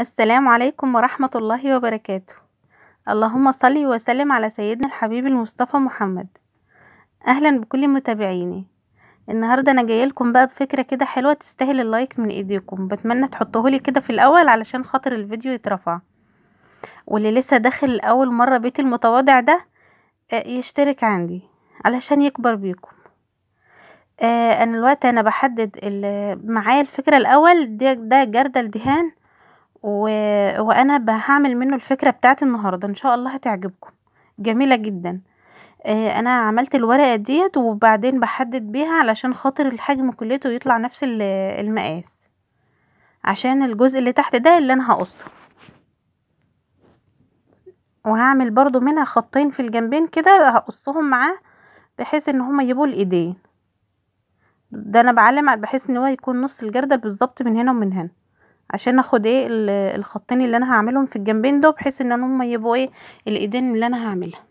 السلام عليكم ورحمة الله وبركاته اللهم صل وسلم على سيدنا الحبيب المصطفى محمد أهلا بكل متابعيني النهاردة أنا جاي لكم بقى بفكرة كده حلوة تستاهل اللايك من ايديكم بتمنى لي كده في الأول علشان خاطر الفيديو يترفع واللي لسه داخل أول مرة بيت المتواضع ده آه، يشترك عندي علشان يكبر بيكم آه، انا الوقت انا بحدد معايا الفكره الاول ده, ده جردل دهان و... وأنا هعمل منه الفكرة بتاعت النهاردة إن شاء الله هتعجبكم جميلة جدًا، آه، أنا عملت الورقة ديت وبعدين بحدد بيها علشان خاطر الحجم كليته يطلع نفس المقاس، عشان الجزء اللي تحت ده اللي أنا هقصه وهعمل برضو منها خطين في الجنبين كده هقصهم معاه بحيث إن هما يبقوا الإيدين، ده أنا بعلم بحيث إن هو يكون نص الجردل بالظبط من هنا ومن هنا. عشان اخد ايه الخطين اللي انا هعملهم في الجنبين دول بحيث ان هم يبقوا ايه الايدين اللي انا هعملها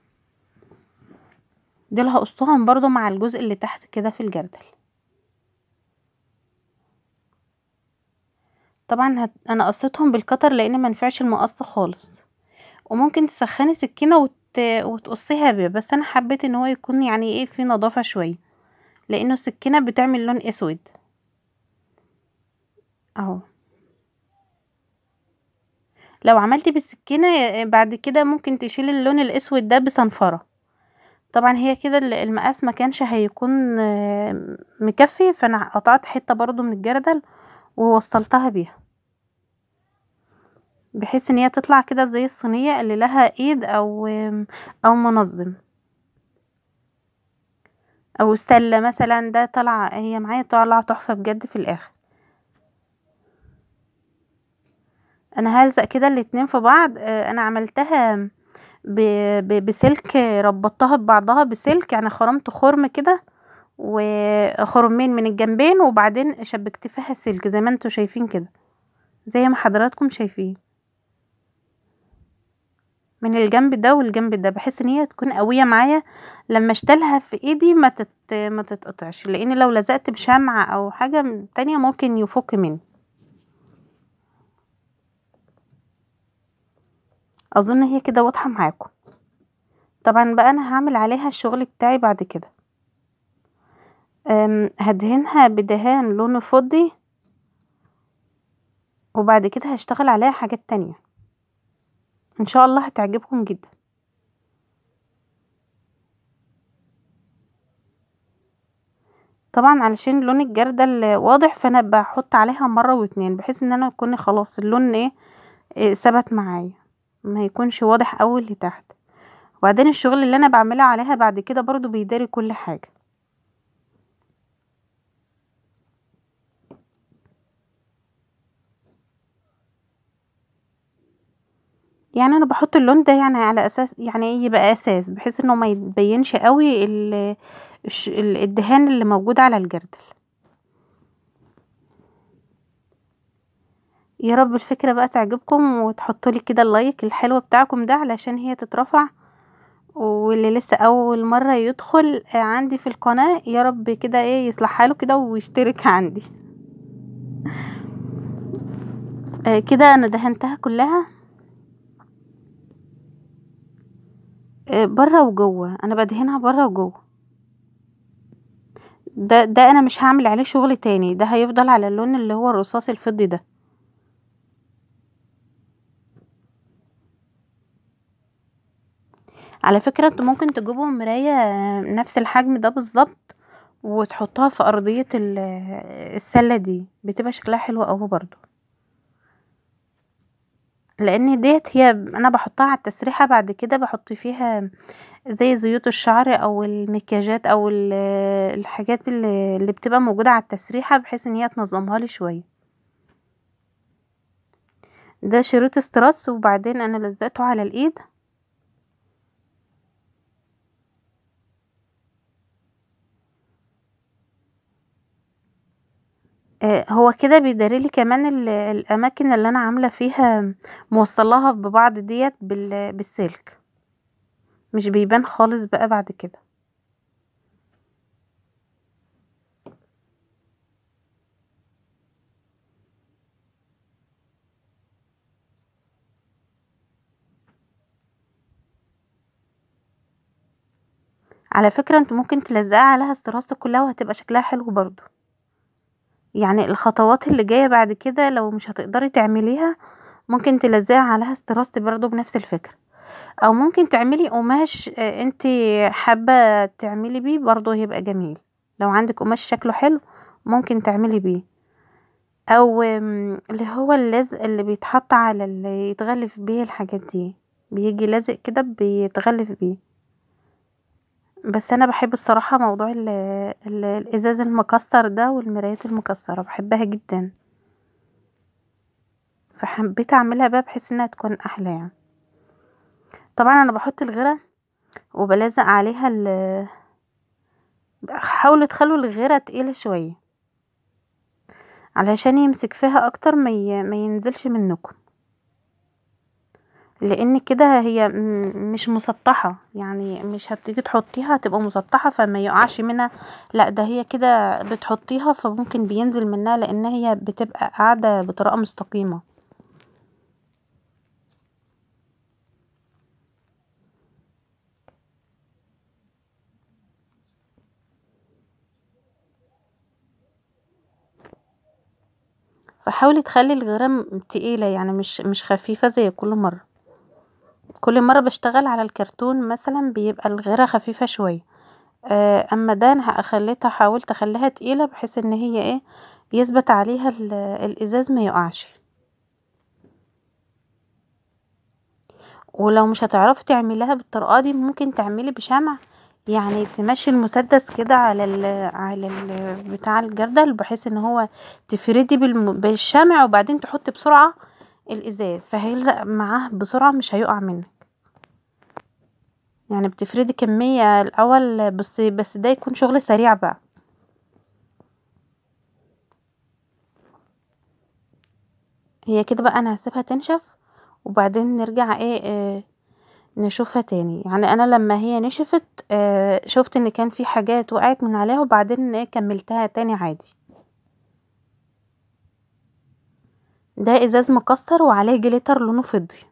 دي اللي هقصهم برضو مع الجزء اللي تحت كده في الجردل طبعا هت... انا قصيتهم بالقطر لان ما نفعش المقص خالص وممكن تسخني سكينه وت... وتقصيها بيه بس انا حبيت ان هو يكون يعني ايه في نظافه شويه لانه السكينه بتعمل لون اسود اهو لو عملتي بالسكينة آه، بعد كده ممكن تشيل اللون الاسود ده بصنفرة طبعا هي كده المقاس ما كانش هيكون آه، مكفي فانا قطعت حتة برضو من الجردل ووصلتها بيها بحيث ان هي تطلع كده زي الصينية اللي لها ايد او او منظم او سلة مثلا ده طلع هي معايا طالعة تحفة بجد في الاخر انا هلزق كده الاتنين في بعض آه، انا عملتها بسلك ربطتها ببعضها بسلك يعني خرمت خرم كده وخرمين من الجنبين وبعدين شبكت فيها سلك زي ما انتوا شايفين كده زي ما حضراتكم شايفين من الجنب ده والجنب ده بحيث ان هي تكون قويه معايا لما اشتلها في ايدي ما تت... ما تتقطعش لان لو لزقت بشمعه او حاجه تانية ممكن يفك مني اظن هي كده واضحة معاكم طبعا بقى انا هعمل عليها الشغل بتاعي بعد كده هدهنها بدهان لونه فضي وبعد كده هشتغل عليها حاجات تانية ان شاء الله هتعجبكم جدا طبعا علشان لون الجردل واضح فانا بحط عليها مرة واتنين بحيث ان انا اكون خلاص اللون ايه, إيه، ثبت معايا ما يكونش واضح أوي لتحت وبعدين الشغل اللي انا بعملها عليها بعد كده برضو بيداري كل حاجة يعني انا بحط اللون ده يعني على اساس يعني يبقى اساس بحيث انه ما يبينش قوي الدهان اللي موجود على الجردل يا رب الفكرة بقى تعجبكم وتحطولي كده اللايك الحلو بتاعكم ده علشان هي تترفع واللي لسه اول مرة يدخل عندي في القناة يا رب كده ايه يصلح حاله كده ويشترك عندي آه، كده انا دهنتها كلها آه، بره وجوه انا بدهنها بره وجوه ده ده انا مش هعمل عليه شغل تاني ده هيفضل على اللون اللي هو الرصاص الفضي ده على فكرة انتوا ممكن تجيبوا مراية نفس الحجم ده بالظبط وتحطها في ارضية السلة دي بتبقى شكلها حلو اوي برضو لان ديت هي انا بحطها على التسريحة بعد كده بحط فيها زي زيوت الشعر او المكياجات او الحاجات اللي بتبقى موجودة على التسريحة بحيث ان هي تنظمها لي شوية ده شريط استراتس وبعدين انا لزقته على الايد آه، هو كده بيداري لي كمان الأماكن اللي أنا عاملة فيها موصّلاها ببعض ديت بالسلك، مش بيبان خالص بقى بعد كده. على فكرة أنتِ ممكن تلزّقي عليها استراسة كلّها وهتبقى شكلها حلو برضه. يعني الخطوات اللي جاية بعد كده لو مش هتقدري تعمليها ممكن تلزقي عليها استراستي برضو بنفس الفكرة او ممكن تعملي قماش آه، انت حابة تعملي بيه برضو هيبقى جميل لو عندك قماش شكله حلو ممكن تعملي بيه او اللي هو اللزق اللي بيتحط على اللي يتغلف بيه الحاجات دي بيجي لازق كده بيتغلف بيه بس أنا بحب الصراحة موضوع ال الـ الإزاز المكسّر ده والمرايات المكسّرة، بحبها جدًا. فحبيت أعملها بقى بحيث إنها تكون أحلى يعني. طبعًا أنا بحط الغيرة وبلزق عليها ال حاولوا تخلّوا الغيرة تقيلة شوية، علشان يمسك فيها أكتر ما مينزلش منكم. لان كده هي مش مسطحة يعني مش هتيجي تحطيها هتبقى مسطحة فما يقعش منها لا ده هي كده بتحطيها فممكن بينزل منها لان هي بتبقى قاعدة بطريقة مستقيمة فحاولي تخلي الغرام تقيلة يعني مش مش خفيفة زي كل مرة كل مرة بشتغل على الكرتون مثلا بيبقى الغيرة خفيفة شوية، آه، اما ده انا خليتها حاولت اخليها تقيلة بحيث ان هي ايه يثبت عليها الازاز ميقعش، ولو مش هتعرفي تعمليها بالطريقة دي ممكن تعملي بشمع يعني تمشي المسدس كده على الـ على الـ بتاع الجردل بحيث ان هو تفردي بالشمع وبعدين تحطي بسرعة الازاز فهيلزق معاه بسرعة مش هيقع منك يعني بتفردي كمية الأول بس بس ده يكون شغل سريع بقى هي كده بقى انا هسيبها تنشف وبعدين نرجع ايه, إيه نشوفها تاني يعني انا لما هي نشفت آه شفت ان كان في حاجات وقعت من عليها وبعدين إيه كملتها تاني عادي ده ازاز مكسر وعليه جليتر لونه فضي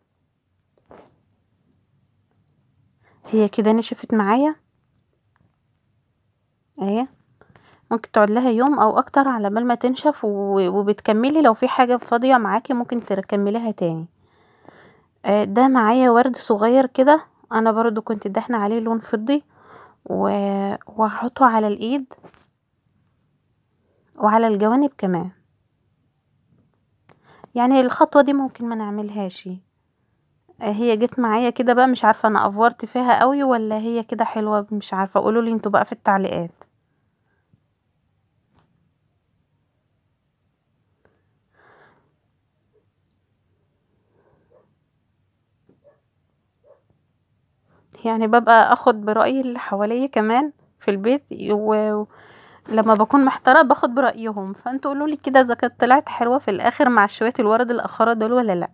هي كده نشفت معايا اهي ممكن تقعد لها يوم او اكتر على بال ما تنشف وبتكملي لو في حاجه فاضيه معاكي ممكن تكمليها تاني آه، ده معايا ورد صغير كده انا برضو كنت دهنه عليه لون فضي وهحطه على الايد وعلى الجوانب كمان يعني الخطوه دي ممكن ما نعملهاش آه، هي جِت معايا كده بقى مش عارفة أنا أفورت فيها أوي ولا هي كده حلوة مش عارفة، قولوا لي انتوا بقى في التعليقات. يعني ببقى آخُد برأي اللي حواليّا كمان في البيت و لمّا بكون محتارة باخُد برأيهم، فانتوا قولوا لي كده إذا كانت طلعت حلوة في الآخر مع شوية الورد الاخره دول ولا لأ.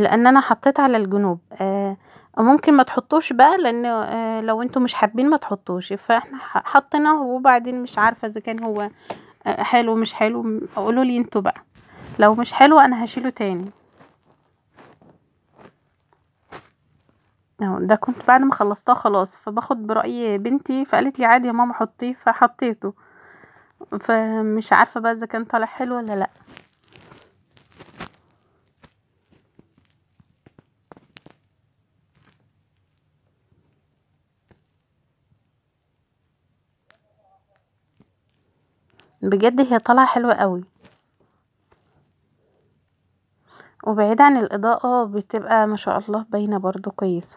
لان انا حطيت على الجنوب آه ممكن ما تحطوش بقى لان آه لو انتوا مش حابين ما تحطوش فاحنا حطيناه وبعدين مش عارفه اذا كان هو آه حلو مش حلو قولوا لي انتوا بقى لو مش حلو انا هشيله تاني اهو ده كنت بعد ما خلصتها خلاص فباخد برأي بنتي فقالت لي عادي يا ماما حطيه فحطيته فمش عارفه بقى اذا كان طالع حلو ولا لا بجد هي طالعة حلوة قوي وبعيد عن الإضاءة بتبقى ما شاء الله باينة برضو كويسة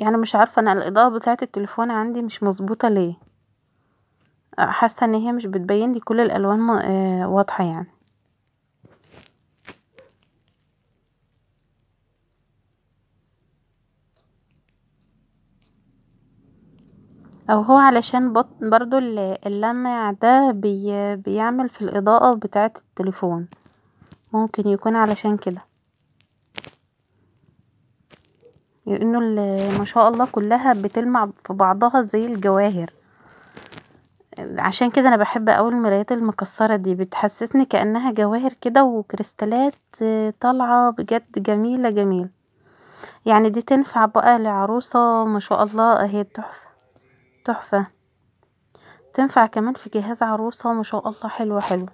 يعني مش عارفة انا الإضاءة بتاعة التليفون عندي مش مظبوطة ليه حاسة ان هي مش بتبين لي كل الالوان آه، واضحة يعني او هو علشان برضو اللمع ده بي... بيعمل في الاضاءة بتاعة التليفون ممكن يكون علشان كده لانه ما شاء الله كلها بتلمع في بعضها زي الجواهر عشان كده انا بحب اوي المرايات المكسرة دي بتحسسني كأنها جواهر كده وكريستالات طالعة بجد جميلة جميلة يعني دي تنفع بقى لعروسة ما شاء الله اهي تحفة تحفة تنفع كمان في جهاز عروسة ما شاء الله حلوة حلوة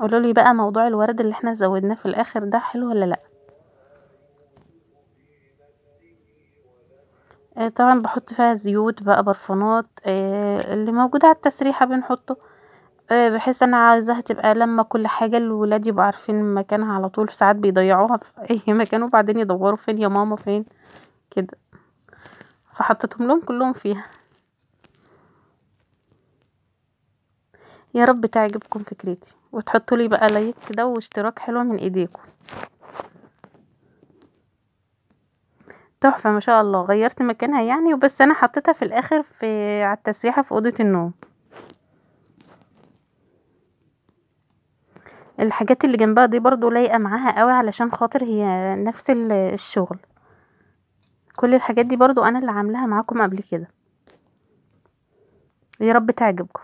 قولولي بقى موضوع الورد اللي احنا زودناه في الاخر ده حلو ولا لا آه طبعا بحط فيها زيوت بقى برفانات آه اللي موجودة على التسريحة بنحطه آه بحيث انا عايزاها تبقى لما كل حاجة الولاد يبقى عارفين مكانها على طول في ساعات بيضيعوها في اي مكان وبعدين يدوروا فين يا ماما فين كده فحطيتهم لهم كلهم فيها يا رب تعجبكم فكرتي وتحطوا لي بقى لايك كده واشتراك حلو من ايديكم تحفه ما شاء الله غيرت مكانها يعني وبس انا حطيتها في الاخر في على التسريحه في اوضه النوم الحاجات اللي جنبها دي برضو لايقه معاها قوي علشان خاطر هي نفس الشغل كل الحاجات دي برضو انا اللي عاملاها معاكم قبل كده يا رب تعجبكم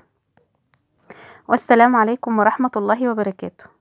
والسلام عليكم ورحمة الله وبركاته